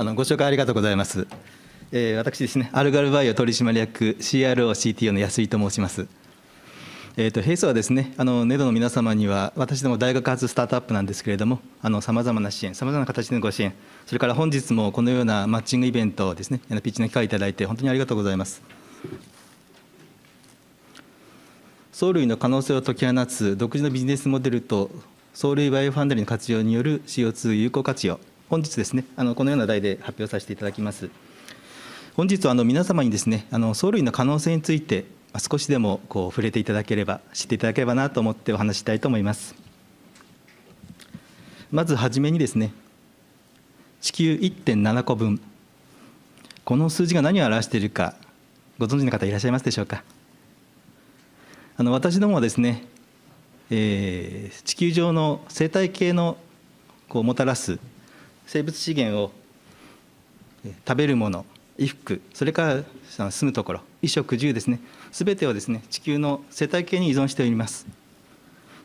あのご紹介ありがとうございます。えー、私ですね、アルガルバイオ取締役 CROCTO の安井と申します。えーと、平素はですね、あのネドの皆様には、私ども大学発スタートアップなんですけれども、さまざまな支援、さまざまな形でのご支援、それから本日もこのようなマッチングイベントをですね、ピッチの機会いただいて、本当にありがとうございます。藻類の可能性を解き放つ独自のビジネスモデルと、藻類バイオファンドリーの活用による CO2 有効活用、本日ですねあのこのような題で発表させていただきます本日はあの皆様にですねあの藻類の可能性について少しでもこう触れていただければ知っていただければなと思ってお話したいと思いますまずはじめにですね地球1.7個分この数字が何を表しているかご存知の方いらっしゃいますでしょうかあの私どもはですね、えー、地球上の生態系のこうもたらす生物資源を食べるもの衣服それから住むところ衣食住ですねすべてをですね地球の生態系に依存しております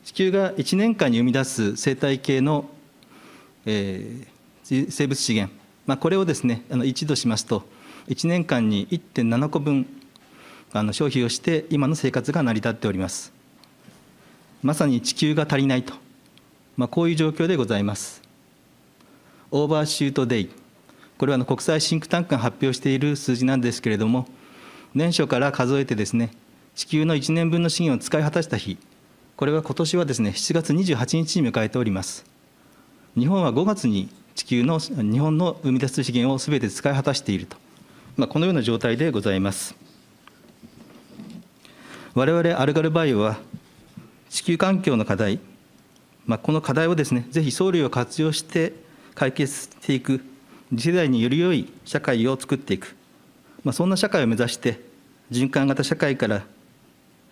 地球が1年間に生み出す生態系の、えー、生物資源、まあ、これをですねあの1度しますと1年間に1.7個分あの消費をして今の生活が成り立っておりますまさに地球が足りないと、まあ、こういう状況でございますオーバーシュートデイこれは国際シンクタンクが発表している数字なんですけれども年初から数えてですね地球の1年分の資源を使い果たした日これは今年はですね7月28日に迎えております日本は5月に地球の日本の生み出す資源を全て使い果たしていると、まあ、このような状態でございます我々アルガルバイオは地球環境の課題、まあ、この課題をですねぜひ総理を活用して解決していく、次世代により良い社会を作っていく、まあ、そんな社会を目指して、循環型社会から、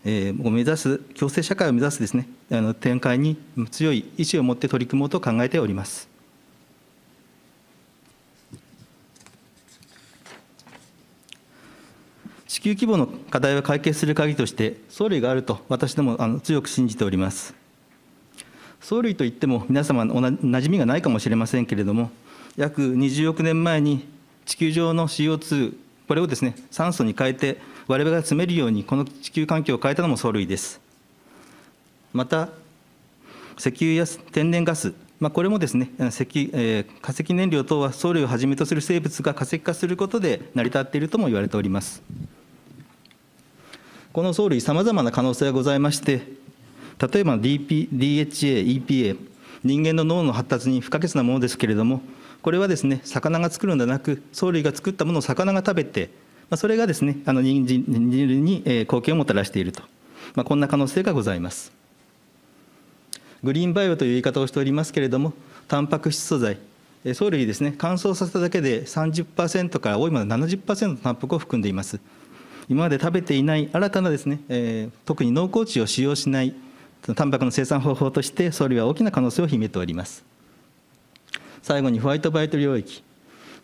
えー、目指す、共生社会を目指すですね、あの展開に強い意志を持って取り組もうと考えております。地球規模の課題を解決する鍵として、総理があると私どもあの強く信じております。藻類といっても皆様おなじみがないかもしれませんけれども約20億年前に地球上の CO2 これをですね酸素に変えて我々が詰めるようにこの地球環境を変えたのも藻類ですまた石油や天然ガス、まあ、これもですね石、えー、化石燃料等は藻類をはじめとする生物が化石化することで成り立っているとも言われておりますこの藻類さまざまな可能性がございまして例えば DP DHA、EPA、人間の脳の発達に不可欠なものですけれども、これはですね、魚が作るのではなく、藻類が作ったものを魚が食べて、まあ、それがですね、あの人参に貢献をもたらしていると、まあ、こんな可能性がございます。グリーンバイオという言い方をしておりますけれども、タンパク質素材、藻類ですね、乾燥させただけで30%から多いもの70%のタンパクを含んでいます。今まで食べていない新たなですね、えー、特に濃厚値を使用しないタンパクの生産方法として総理は大きな可能性を秘めております最後にホワイトバイト領域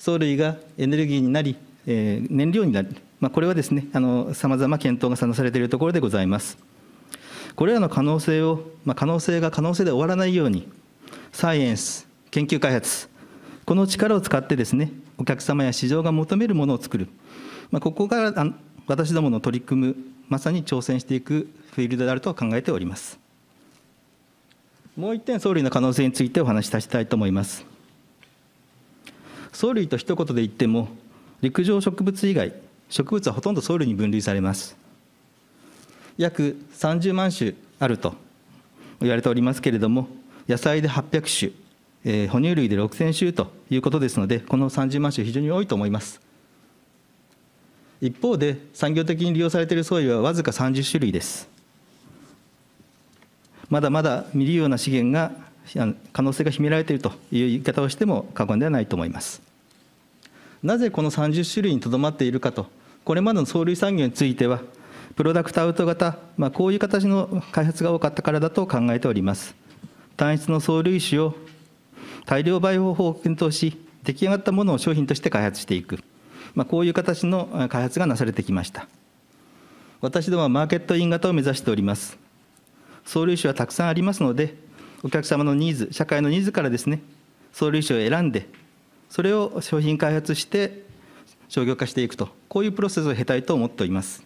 藻類がエネルギーになり、えー、燃料になる、まあ、これはですねさまざま検討がされているところでございますこれらの可能性を、まあ、可能性が可能性で終わらないようにサイエンス研究開発この力を使ってですねお客様や市場が求めるものを作る、まあ、ここの私どもの取り組むまさに挑戦していくフィールドであると考えております。もう一点、総理の可能性についてお話しさせたいと思います。総理と一言で言っても、陸上植物以外、植物はほとんど藻類に分類されます。約30万種あると言われておりますけれども、野菜で800種、えー、哺乳類で6000種ということですので、この30万種、非常に多いと思います。一方で、産業的に利用されている総理はわずか30種類です。まだまだ未利用な資源が可能性が秘められているという言い方をしても過言ではないと思います。なぜこの30種類にとどまっているかと、これまでの藻類産業については、プロダクトアウト型、まあ、こういう形の開発が多かったからだと考えております。単一の藻類種を大量培養法を検討し、出来上がったものを商品として開発していく、まあ、こういう形の開発がなされてきました。私どもはマーケットイン型を目指しております。総類種はたくさんありますので、お客様のニーズ、社会のニーズからですね、総類種を選んで、それを商品開発して商業化していくと、こういうプロセスを経たいと思っております。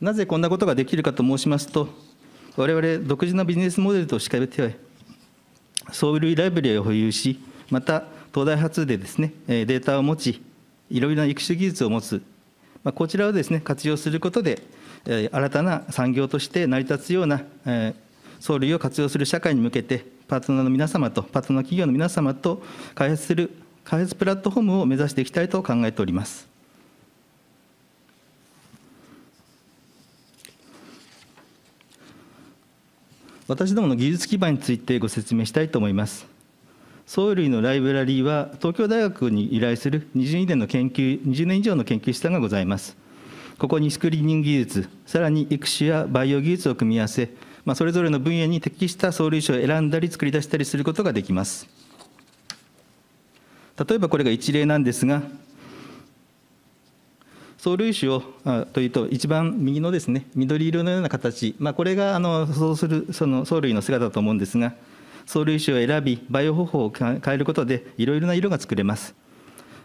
なぜこんなことができるかと申しますと、我々独自のビジネスモデルとしかては、走塁ライブリーを保有し、また東大発でですね、データを持ち、いろいろな育種技術を持つ、まこちらをですね、活用することで、新たな産業として成り立つような藻類を活用する社会に向けて、パートナーの皆様と、パートナー企業の皆様と開発する、開発プラットフォームを目指していきたいと考えております。私どもの技術基盤についてご説明したいと思います。藻類のライブラリーは東京大学に依頼する20年の研究20年以上の研究資産がございます。ここにスクリーニング技術、さらに育種や培養技術を組み合わせ、まあ、それぞれの分野に適した藻類種を選んだり作り出したりすることができます。例えばこれが一例なんですが、藻類種をあというと、一番右のですね、緑色のような形、まあ、これがあのそうするその藻類の姿だと思うんですが、藻類種を選び、培養方法を変えることで、いろいろな色が作れます。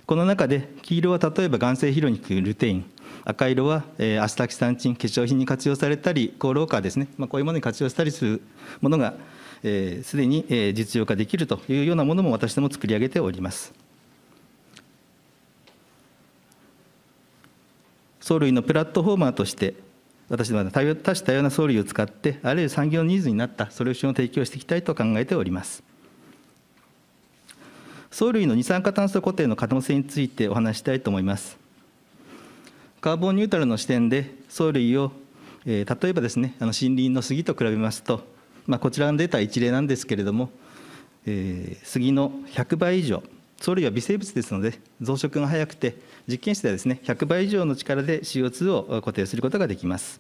この中で、黄色は例えば眼性疲労に効くルテイン、赤色は、えー、アスタキサンチン化粧品に活用されたり高老化ですね、まあ、こういうものに活用したりするものがすで、に、えー、実用化できるというようなものも私ども作り上げております藻類のプラットフォーマーとして私どもは多種多様な藻類を使ってあるいは産業のニーズになったソリューションを提供していきたいと考えております藻類の二酸化炭素固定の可能性についてお話したいと思いますカーボンニュートラルの視点で藻類を、えー、例えばですねあの森林の杉と比べますと、まあ、こちらのデータ一例なんですけれども、えー、杉の100倍以上藻類は微生物ですので増殖が早くて実験室ではですね100倍以上の力で CO2 を固定することができます。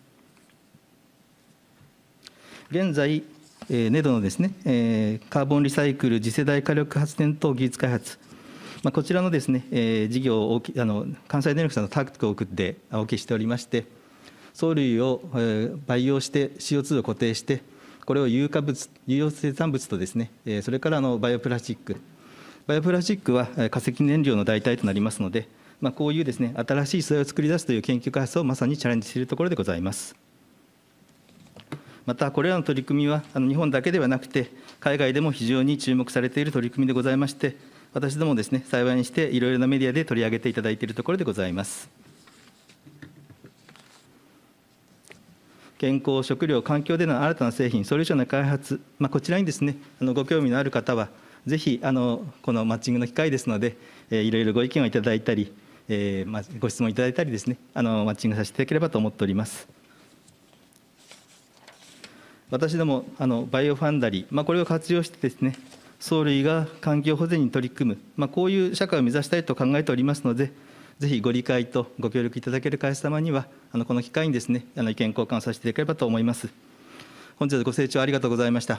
現在、えー、ネドのですね、えー、カーボンリサイクル次世代火力発電等技術開発まあ、こちらのですね、えー、事業をあの関西電力さんのタッグを送ってお受けしておりまして藻類を、えー、培養して CO2 を固定してこれを有化物有用生産物とですね、えー、それからのバイオプラスチックバイオプラスチックは化石燃料の代替となりますので、まあ、こういうですね新しい素材を作り出すという研究開発をまさにチャレンジしているところでございます。またこれらの取り組みは日本だけではなくて海外でも非常に注目されている取り組みでございまして私どもですね、幸いにしていろいろなメディアで取り上げていただいているところでございます。健康、食料、環境での新たな製品、ソリューションの開発、まあ、こちらにですね、あのご興味のある方は、ぜひあのこのマッチングの機会ですので、えいろいろご意見をいただいたり、えーまあ、ご質問いただいたりですね、あのマッチングさせていただければと思っております。私どもあのバイオファンダリー、まあ、これを活用してですね、総類が環境保全に取り組む、まあ、こういう社会を目指したいと考えておりますので、ぜひご理解とご協力いただける会社様には、あのこの機会にですね、あの意見交換させていただければと思います。本日ご清聴ありがとうございました。